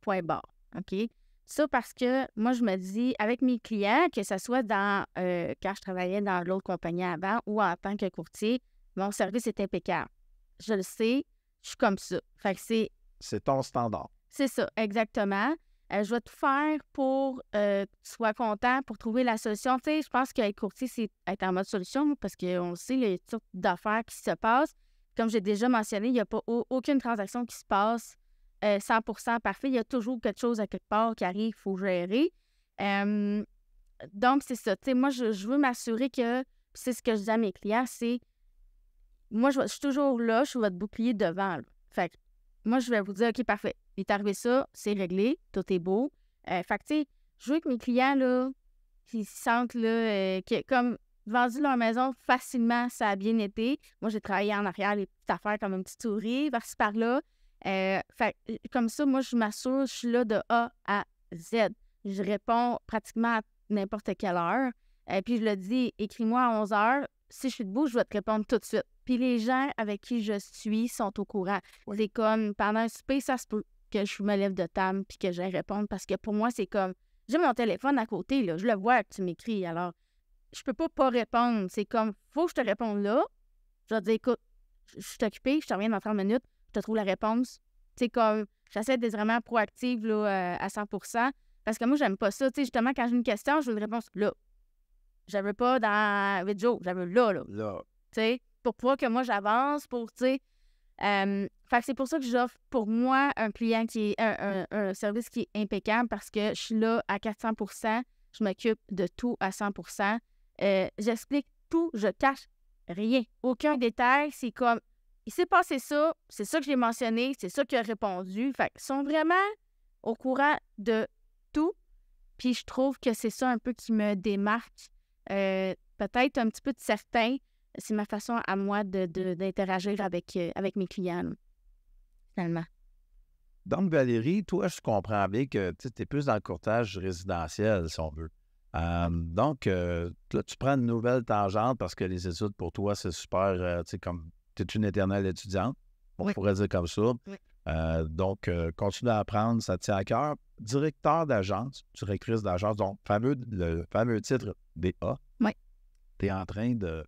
Speaker 2: Point barre. OK? Ça parce que moi, je me dis, avec mes clients, que ce soit dans euh, quand je travaillais dans l'autre compagnie avant ou en tant que courtier, mon service est impeccable. Je le sais, je suis comme ça. Fait c'est.
Speaker 1: C'est ton standard.
Speaker 2: C'est ça, exactement. Euh, je vais tout faire pour euh, tu sois content, pour trouver la solution. Tu sais, je pense qu'être courtier, c'est être en mode solution parce qu'on sait les sortes d'affaires qui se passent. Comme j'ai déjà mentionné, il n'y a pas aucune transaction qui se passe 100% euh, parfait. Il y a toujours quelque chose à quelque part qui arrive, il faut gérer. donc, c'est ça. moi, je, veux m'assurer que, c'est ce que je dis à mes clients, c'est moi, je, suis toujours là, je suis votre bouclier devant. Fait moi, je vais vous dire, OK, parfait, il est arrivé ça, c'est réglé, tout est beau. Euh, fait tu sais, je veux que mes clients, là, qui sentent, là, euh, que, comme vendu leur maison facilement, ça a bien été. Moi, j'ai travaillé en arrière les petites affaires comme un petit souris, par-ci, par-là. Euh, comme ça, moi, je m'assure, je suis là de A à Z. Je réponds pratiquement à n'importe quelle heure. Euh, puis je le dis, écris-moi à 11 heures. Si je suis debout, je vais te répondre tout de suite. Puis les gens avec qui je suis sont au courant. C'est comme pendant un souper, ça se peut que je me lève de table puis que je répondre parce que pour moi, c'est comme j'ai mon téléphone à côté, là, je le vois que tu m'écris. Alors, je peux pas pas répondre. C'est comme faut que je te réponde là. Je vais te dire, écoute, je suis occupée, je te reviens dans 30 minutes te trouve la réponse. Tu sais, comme, j'essaie d'être vraiment proactive là, euh, à 100 parce que moi, j'aime pas ça. Tu sais, justement, quand j'ai une question, je veux une réponse là. Je veux pas dans 8 jours, je là, là. Tu sais, pour pouvoir que moi, j'avance, pour, tu sais. Euh, c'est pour ça que j'offre pour moi un client qui est un, service qui est impeccable parce que je suis là à 400 je m'occupe de tout à 100 euh, J'explique tout, je cache rien. Aucun détail, c'est comme il s'est passé ça, c'est ça que j'ai mentionné, c'est ça qu'il a répondu. Fait ils sont vraiment au courant de tout. Puis je trouve que c'est ça un peu qui me démarque. Euh, peut-être un petit peu de certains. C'est ma façon à moi d'interagir de, d'interagir avec, euh, avec mes clients, finalement.
Speaker 1: Donc, Valérie, toi, je comprends bien que tu es plus dans le courtage résidentiel, si on veut. Euh, donc, là, tu prends une nouvelle tangente parce que les études, pour toi, c'est super, tu sais, comme tu une éternelle étudiante, on pourrait dire comme ça. Euh, donc, euh, continue à apprendre, ça tient à cœur. Directeur d'agence, directrice d'agence, donc fameux, le fameux titre BA. Oui. Tu es en train de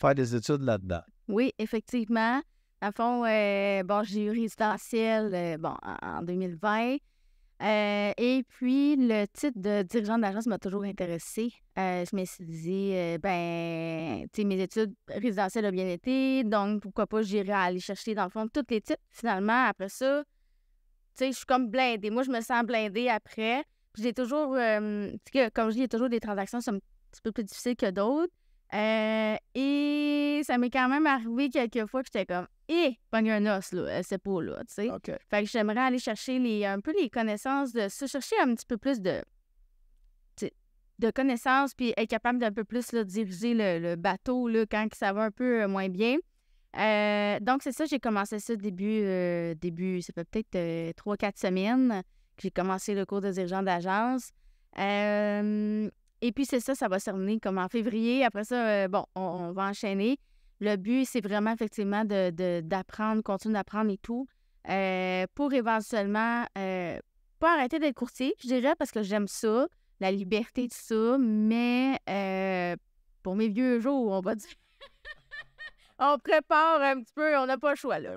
Speaker 1: faire des études là-dedans.
Speaker 2: Oui, effectivement. À fond, euh, bon, j'ai eu résidentiel en 2020. Euh, et puis, le titre de dirigeant d'agence m'a toujours intéressé. Euh, je me suis dit, euh, ben, tu sais, mes études résidentielles ont bien été, donc pourquoi pas j'irai aller chercher, dans le fond, tous les titres. Finalement, après ça, tu sais, je suis comme blindée. Moi, je me sens blindée après. J'ai toujours, que, comme je dis, il y a toujours des transactions qui sont un petit peu plus difficiles que d'autres. Euh, et ça m'est quand même arrivé quelques fois que j'étais comme, hé, eh, pas un os, là, c'est pour là, tu sais. Fait que j'aimerais aller chercher les, un peu les connaissances de se chercher un petit peu plus de de connaissances puis être capable d'un peu plus diriger le, bateau là, quand ça va un peu euh, moins bien. Euh, donc, c'est ça, j'ai commencé ça début, début ça fait peut-être trois, 4 quatre semaines que j'ai commencé le cours de dirigeant d'agence. Et puis, c'est ça, ça va se terminer comme en février. Après ça, euh, bon, on, va enchaîner. Le but, c'est vraiment effectivement d'apprendre, de, continuer d'apprendre et tout, euh, pour éventuellement euh, pas arrêter d'être courtier, je dirais, parce que j'aime ça, la liberté de ça, mais pour mes vieux jours, on va dire. on prépare un petit peu, on n'a pas le choix, là.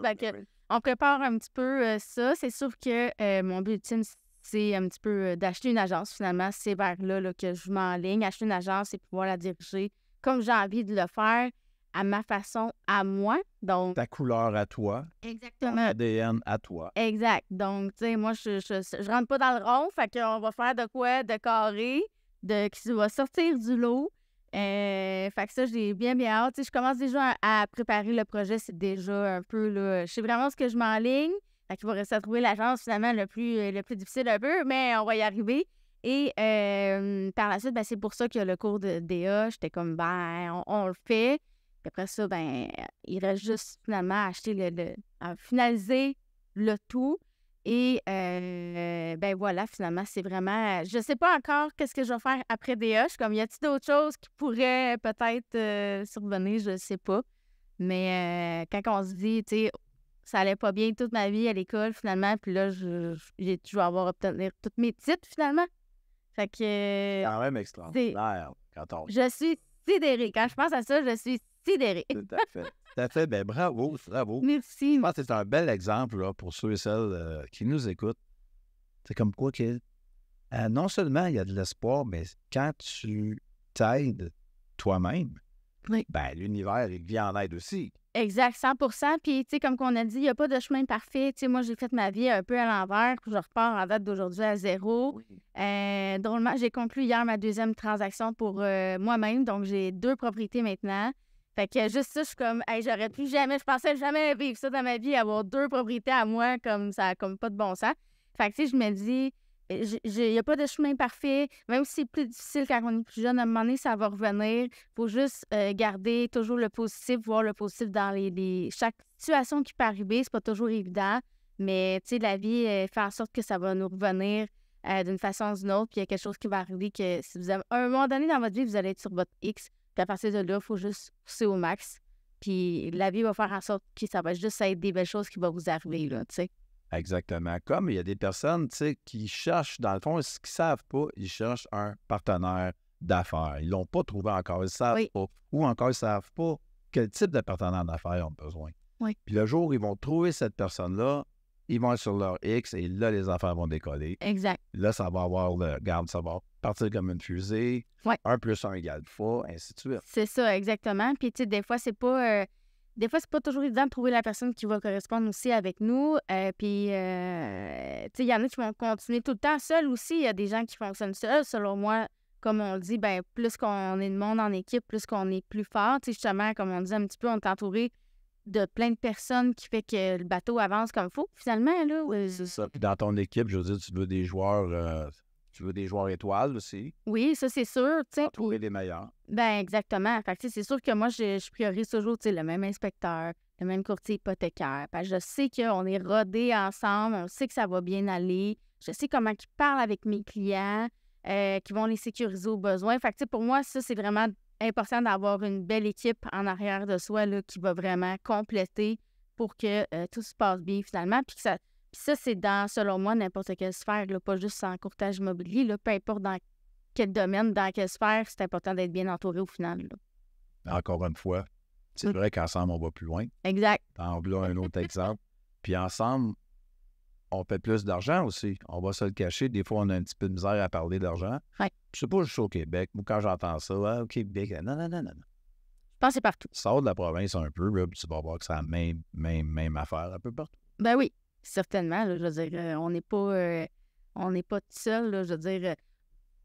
Speaker 2: on prépare un petit peu ça. C'est sûr que mon but ultime, c'est un petit peu d'acheter une agence finalement. C'est vers là, que je m'enligne, acheter une agence et pouvoir la diriger comme j'ai envie de le faire à ma façon, à moi.
Speaker 1: Donc, Ta couleur à toi.
Speaker 2: Exactement.
Speaker 1: ADN à toi.
Speaker 2: Exact. Donc, tu sais, moi, je, je, rentre pas dans le rond, fait qu'on va faire de quoi? De carré, de qui va sortir du lot. fait que ça, j'ai bien, bien hâte. sais, je commence déjà à, préparer le projet. C'est déjà un peu, là, je sais vraiment ce que je m'enligne. Fait qu'il va à trouver l'agence finalement le plus, euh, le plus difficile un peu, mais on va y arriver. Et par la suite, ben, c'est pour ça que le cours de DA, j'étais comme, ben, on, le fait. Puis après ça, ben, il reste juste finalement à acheter le, à finaliser le tout. Et euh, ben voilà, finalement, c'est vraiment. Je sais pas encore qu'est-ce que je vais faire après DA. Je suis comme, y a-t-il d'autres choses qui pourraient peut-être euh, survenir? Je sais pas. Mais quand on se dit, tu sais, ça allait pas bien toute ma vie à l'école, finalement. Puis là, je, j'ai toujours avoir obtenir tous mes titres, finalement. Fait que. Quand même extraordinaire quand on. Je suis sidérée. Quand je pense à ça, je suis sidérée. Tout à fait.
Speaker 1: Tout à fait. Ben, bravo, bravo. Merci. Je pense que c'est un bel exemple pour ceux et celles euh, qui nous écoutent. C'est comme quoi que euh, non seulement il y a de l'espoir, mais quand tu t'aides toi-même, ben, l'univers, il vient en aide aussi.
Speaker 2: Exact, 100 Puis, tu sais, comme qu'on a dit, il n'y a pas de chemin parfait. Tu sais, moi, j'ai fait ma vie un peu à l'envers. Je repars en date d'aujourd'hui à zéro. Euh, drôlement, j'ai conclu hier ma deuxième transaction pour euh, moi-même. Donc, j'ai deux propriétés maintenant. Fait que juste ça, je suis comme, hey, j'aurais plus jamais, je pensais jamais vivre ça dans ma vie, avoir deux propriétés à moi, comme ça, comme pas de bon sens. Fait que, tu sais, je me dis, il n'y a pas de chemin parfait. Même si c'est plus difficile quand on est plus jeune, à un moment donné, ça va revenir. Il faut juste euh, garder toujours le positif, voir le positif dans les, chaque situation qui peut arriver. C'est pas toujours évident, mais la vie euh, fait en sorte que ça va nous revenir euh, d'une façon ou d'une autre. Puis il y a quelque chose qui va arriver que si vous avez un moment donné dans votre vie, vous allez être sur votre X. Puis à partir de là, il faut juste pousser au max. Puis la vie va faire en sorte que ça va juste être des belles choses qui vont vous arriver, là, tu sais.
Speaker 1: Exactement. Comme il y a des personnes qui cherchent, dans le fond, ce qu'ils ne savent pas, ils cherchent un partenaire d'affaires. Ils ne l'ont pas trouvé encore, ils ne savent pas. Ou encore, ils ne savent pas quel type de partenaire d'affaires ils ont besoin. Oui. Puis le jour où ils vont trouver cette personne-là, ils vont être sur leur X et là, les affaires vont décoller. Exact. Là, ça va avoir le garde, ça va partir comme une fusée. Un plus un égale fois, ainsi de suite.
Speaker 2: C'est ça, exactement. Puis, tu sais, des fois, c'est pas. Euh, des fois, c'est pas toujours évident de trouver la personne qui va correspondre aussi avec nous. Euh, puis, euh, tu sais, il y en a qui vont continuer tout le temps seuls aussi. Il y a des gens qui fonctionnent seuls. Selon moi, comme on dit, ben plus qu'on est de monde en équipe, plus qu'on est plus fort. Tu sais, justement, comme on dit un petit peu, on est entouré de plein de personnes qui fait que le bateau avance comme il faut, finalement. Euh, ça.
Speaker 1: Puis dans ton équipe, je veux dire, tu veux des joueurs tu veux des joueurs étoiles aussi.
Speaker 2: Oui, ça, c'est sûr. T'sais, trouver les meilleurs. Ben, exactement. c'est sûr que moi, je, priorise toujours le même inspecteur, le même courtier hypothécaire. je sais qu'on est rodés ensemble, on sait que ça va bien aller. Je sais comment ils parlent avec mes clients, euh, qui vont les sécuriser au besoin. Fait pour moi, ça, c'est vraiment important d'avoir une belle équipe en arrière de soi là, qui va vraiment compléter pour que euh, tout se passe bien finalement, puis que ça, ça, c'est dans, selon moi, n'importe quelle sphère, pas juste en courtage immobilier, peu importe dans quel domaine, dans quelle sphère, c'est important d'être bien entouré au final.
Speaker 1: Encore une fois, c'est mmh. vrai qu'ensemble, on va plus loin. Exact. En là un autre exemple. Puis ensemble, on fait plus d'argent aussi. On va se le cacher. Des fois, on a un petit peu de misère à parler d'argent. Ouais. C'est pas juste au Québec. Moi, quand j'entends ça, ah, au Québec, ah, non, non, non, non. Je pense que c'est partout. Sors de la province un peu, puis tu vas voir que c'est la même, même, même affaire un peu partout.
Speaker 2: Ben oui certainement, je veux dire, euh, on n'est pas, euh, on n'est pas tout seul, je veux dire. Euh,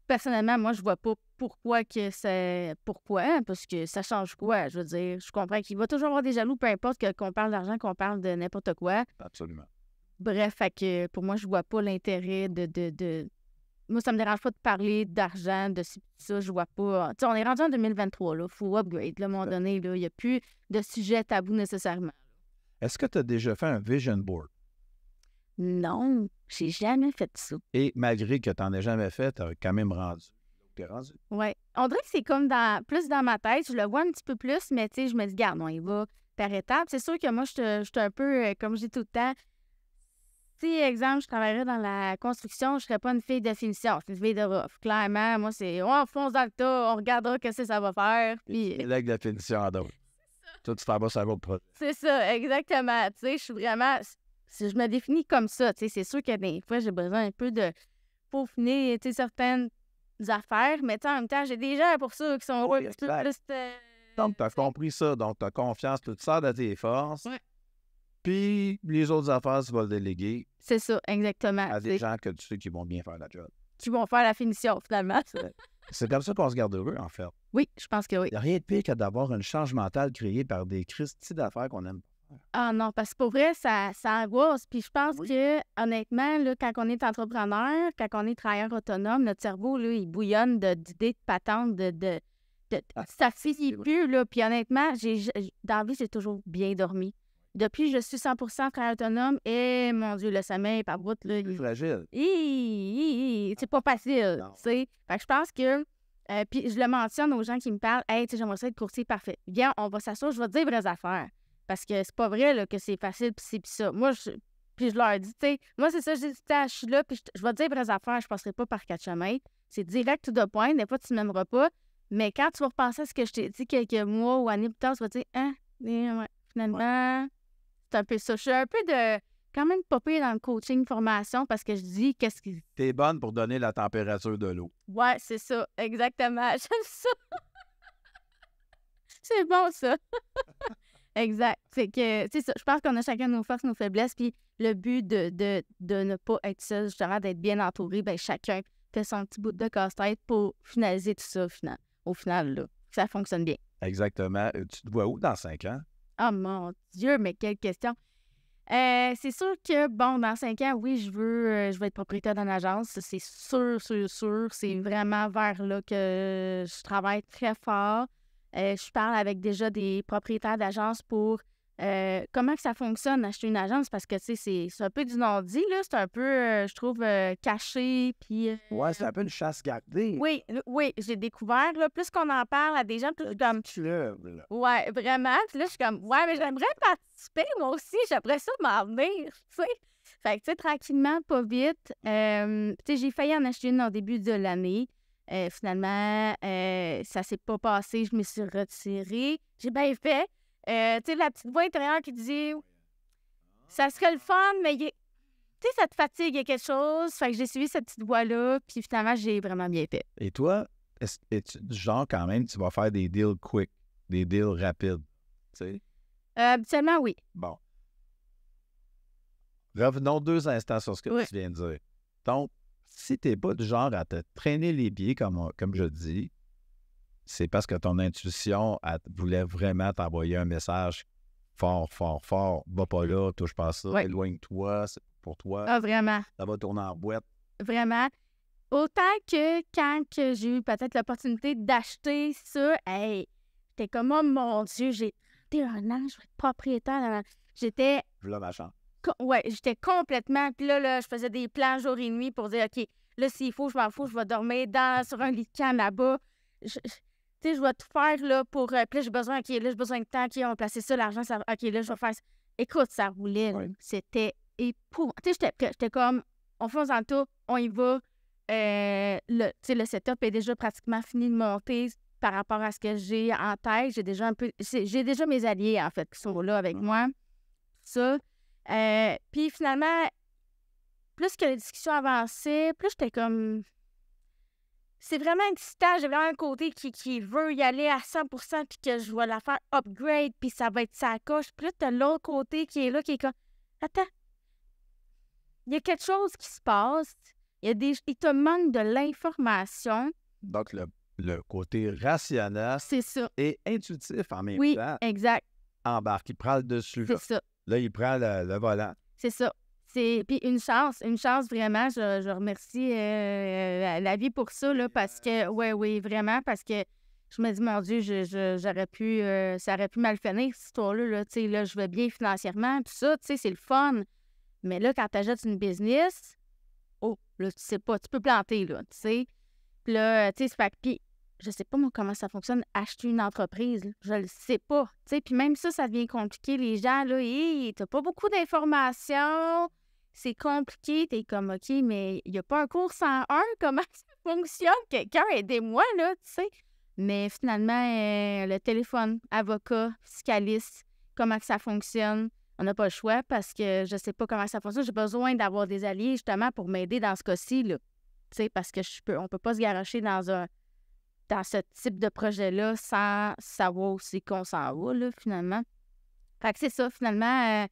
Speaker 2: personnellement, moi, je vois pas pourquoi que c'est. Pourquoi? Hein, parce que ça change quoi? Je veux dire, je comprends qu'il va toujours avoir des jaloux, peu importe qu'on parle d'argent, qu'on parle de n'importe quoi. Absolument. Bref, pour moi, je vois pas l'intérêt de, de, de, Moi, ça me dérange pas de parler d'argent, de ça, je vois pas. Tu sais, on est rendu en 2023, là. Faut upgrade, à un moment donné, Il n'y a plus de sujet tabou nécessairement.
Speaker 1: Est-ce que tu as déjà fait un vision board?
Speaker 2: Non,
Speaker 1: j'ai jamais fait ça. Et malgré que tu n'en aies jamais fait, tu quand même rendu.
Speaker 2: Oui. On dirait que c'est comme dans plus dans ma tête. Je le vois un petit peu plus, mais tu sais, je me dis, garde, on y va par étapes. C'est sûr que moi, je suis un peu, euh, comme je dis tout le temps, si, exemple, je travaillerais dans la construction, je serais pas une fille de finition, je une fille de rough. Clairement, moi, c'est oh, on fonce dans le tas, on regardera ce que ça va faire.
Speaker 1: Puis... Et de la finition donc. Toi, tu fais ça va pas.
Speaker 2: C'est ça, exactement. Tu sais, je suis vraiment je me définis comme ça. C'est sûr que des fois, j'ai besoin un peu de peaufiner certaines affaires, mais en même temps, j'ai des gens pour ça qui sont oui, plus. Euh,
Speaker 1: donc, tu as compris ça. Donc, tu confiance, tu ça de tes forces. Oui. Puis, les autres affaires, tu vas le déléguer. C'est ça, exactement. À des gens que tu sais qui vont bien faire la job.
Speaker 2: Qui vont faire la finition, finalement.
Speaker 1: C'est comme ça qu'on se garde heureux, en fait. Oui, je pense que oui. Il a rien de pire que d'avoir une charge mentale créée par des crises d'affaires qu'on aime pas.
Speaker 2: Ah non, parce que pour vrai, ça, ça angoisse. Puis je pense que, honnêtement, là, quand on est entrepreneur, quand on est travailleur autonome, notre cerveau, là, il bouillonne d'idées, de, patentes, de. de, ah, ça finit plus, Puis honnêtement, j'ai, dans la vie, j'ai toujours bien dormi. Depuis, je suis 100 travailleur autonome et mon Dieu, le sommeil, par bout,
Speaker 1: là. Il... fragile.
Speaker 2: Ah. C'est pas facile. Fait que je pense que. Euh, puis je le mentionne aux gens qui me parlent Hey, tu sais, j'aimerais ça être courtier parfait. Viens, on va s'asseoir, je vais te dire vraies affaires. Parce que c'est pas vrai là, que c'est facile, puis c'est pis ça. Moi, je, puis je leur dis, tu sais, moi, c'est ça, je dis, je suis là, puis je, vais te dire vraies affaires, je passerai pas par quatre chemins. C'est direct tout de point, des fois, tu m'aimeras pas. Mais quand tu vas repenser à ce que je t'ai dit quelques mois ou années plus tard, tu vas dire, hein, eh, finalement, c'est un peu ça. Je suis un peu de, quand même pas dans le coaching formation
Speaker 1: parce que je dis, qu'est-ce qui. T'es bonne pour donner la température de l'eau.
Speaker 2: Ouais, c'est ça, exactement. J'aime ça. c'est bon, ça. Exact. C'est que, tu sais, je pense qu'on a chacun nos forces, nos faiblesses. Puis le but de, de, de ne pas être seul, justement, d'être bien entouré, ben chacun fait son petit bout de casse-tête pour finaliser tout ça au final. là, ça fonctionne bien.
Speaker 1: Exactement. Euh, tu te vois où dans cinq ans?
Speaker 2: Oh mon Dieu, mais quelle question! Euh, c'est sûr que, bon, dans cinq ans, oui, je veux, euh, je veux être propriétaire d'une agence. C'est sûr, sûr, sûr. C'est vraiment vers là que je travaille très fort. Euh, je parle avec déjà des propriétaires d'agences pour euh, comment que ça fonctionne d'acheter une agence parce que tu c'est un peu du non-dit, C'est un peu, euh, je trouve, caché. Puis.
Speaker 1: ouais, c'est un peu une chasse gardée.
Speaker 2: Oui, oui, j'ai découvert, là, plus qu'on en parle à des gens, plus comme. club, là. Ouais, vraiment. Puis là, je suis comme, ouais, mais j'aimerais participer, moi aussi. J'aimerais ça m'en venir, tu Fait que, tu sais, tranquillement, pas vite. j'ai failli en acheter une au début de l'année finalement, euh, ça s'est pas passé, je me suis retirée. J'ai bien fait. tu sais, la petite voix intérieure qui dit Ça serait le fun, mais tu sais, ça te fatigue, il quelque chose. Fait que j'ai suivi cette petite voix-là, puis finalement, j'ai vraiment bien fait.
Speaker 1: Et toi, es-tu du genre quand même, tu vas faire des deals quick, des deals rapides, tu sais?
Speaker 2: Euh, habituellement, oui.
Speaker 1: Bon. Revenons deux instants sur ce que tu viens de dire. Donc, si tu n'es pas du genre à te traîner les pieds, comme, comme je dis, c'est parce que ton intuition voulait vraiment t'envoyer un message fort, fort, fort. Va pas mmh. là, touche pas ça, éloigne-toi, c'est pour toi. Ah, vraiment. Ça va tourner en boîte.
Speaker 2: Vraiment. Autant que quand j'ai eu peut-être l'opportunité d'acheter ça, hey, j'étais comme, oh mon Dieu, j'ai un ans, je vais être propriétaire. J'étais. Je voulais ma ouais, j'étais complètement. Puis là, là, je faisais des plans jour et nuit pour dire, OK, là, s'il faut, je m'en fous, je vais dormir dans, sur un lit de canne là-bas. tu sais, je vais tout faire là pour. Euh, puis là, j'ai besoin, OK, là, j'ai besoin de temps, OK, on va placer ça, l'argent, ça. OK, là, je vais faire. Écoute, ça roulait. C'était épouvantable. Tu sais, j'étais comme, on fait un tour on y va. Euh, tu le, le setup est déjà pratiquement fini de monter par rapport à ce que j'ai en tête. J'ai déjà un peu. J'ai déjà mes alliés, en fait, qui sont là avec moi. Ça. Euh, puis finalement, plus que les discussions avancées, plus j'étais comme. C'est vraiment excitant. J'ai vraiment un côté qui, veut y aller à 100 puis que je vais la faire upgrade, puis ça va être sa coche. Puis là, t'as l'autre côté qui est là, qui est comme. Attends, il y a quelque chose qui se passe. Il, y a des... il te manque de l'information.
Speaker 1: Donc, le, côté rationnel. C'est ça. Et intuitif en même oui, temps. Oui, exact. Embarque, il prend le dessus. C'est ça. Là, il prend le, volant.
Speaker 2: C'est ça. C'est puis une chance, une chance vraiment. Je, remercie euh, euh, la vie pour ça là, parce que ouais, oui, vraiment parce que je me dis mon Dieu, j'aurais pu, euh, ça aurait pu mal finir cette histoire-là. tu sais, là, je vais bien financièrement, puis ça, tu sais, c'est le fun. Mais là, quand tu achètes une business, oh, là, tu sais pas, tu peux planter là, tu sais. Puis là, tu sais, c'est puis je sais pas comment ça fonctionne, acheter une entreprise. Je le sais pas. sais. Puis même ça, ça devient compliqué. Les gens, là, hey, t'as pas beaucoup d'informations, c'est compliqué. T'es comme, OK, mais il n'y a pas un cours 101, comment ça fonctionne? Quelqu'un, aidez-moi, là, tu sais. Mais finalement, euh, le téléphone, avocat, fiscaliste, comment ça fonctionne? On n'a pas le choix parce que je sais pas comment ça fonctionne. J'ai besoin d'avoir des alliés, justement, pour m'aider dans ce cas-ci, là. Tu sais, parce que je peux, on peut pas se garocher dans un dans ce type de projet-là sans savoir aussi qu'on s'en va, là, finalement. Fait que c'est ça, finalement, euh,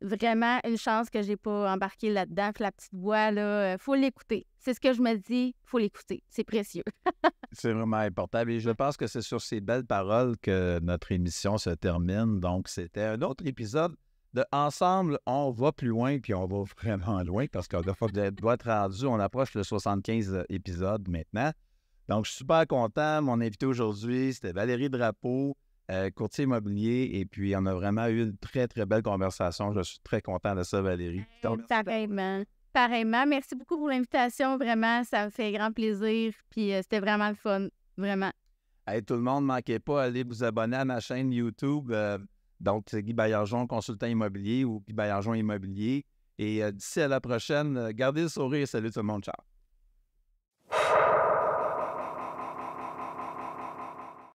Speaker 2: vraiment une chance que j'ai pas embarqué là-dedans. la petite voix, là, euh, faut l'écouter. C'est ce que je me dis, faut l'écouter. C'est précieux.
Speaker 1: c'est vraiment important. Et je pense que c'est sur ces belles paroles que notre émission se termine. Donc, c'était un autre épisode de Ensemble, on va plus loin, puis on va vraiment loin parce qu'on doit être rendu. On approche le 75 épisode maintenant. Donc, je suis super content. Mon invité aujourd'hui, c'était Valérie Drapeau, euh, courtier immobilier. Et puis, on a vraiment eu une très, très belle conversation. Je suis très content de ça, Valérie. Donc,
Speaker 2: pareillement. Pareillement. Merci beaucoup pour l'invitation. Vraiment, ça me fait grand plaisir. Puis, euh, c'était vraiment le fun. Vraiment.
Speaker 1: Hey, tout le monde, ne manquez pas, allez vous abonner à ma chaîne YouTube. Euh, donc, c'est Guy Baillargeon, consultant immobilier ou Guy Baillargeon Immobilier. Et d'ici à la prochaine, gardez le sourire. Salut tout le monde. Ciao.